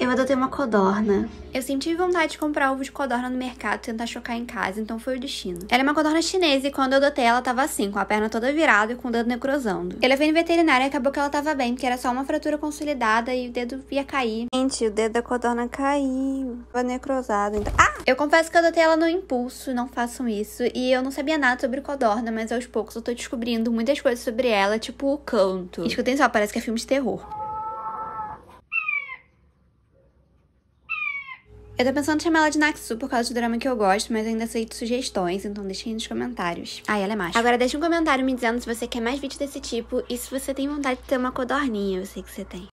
Eu adotei uma codorna. Eu senti vontade de comprar ovo de codorna no mercado, tentar chocar em casa, então foi o destino. Ela é uma codorna chinesa e quando eu adotei ela tava assim, com a perna toda virada e com o dedo necrosando. Ela veio no veterinário e acabou que ela tava bem, porque era só uma fratura consolidada e o dedo ia cair. Gente, o dedo da codorna caiu. Tava necrosado. Então... Ah! Eu confesso que eu adotei ela no impulso, não façam isso. E eu não sabia nada sobre codorna, mas aos poucos eu tô descobrindo muitas coisas sobre ela, tipo o canto. Escutem só, parece que é filme de terror. Eu tô pensando em chamar ela de Naxu por causa do drama que eu gosto, mas ainda aceito sugestões, então deixem nos comentários. Ah, ela é macho. Agora deixa um comentário me dizendo se você quer mais vídeos desse tipo e se você tem vontade de ter uma codorninha, eu sei que você tem.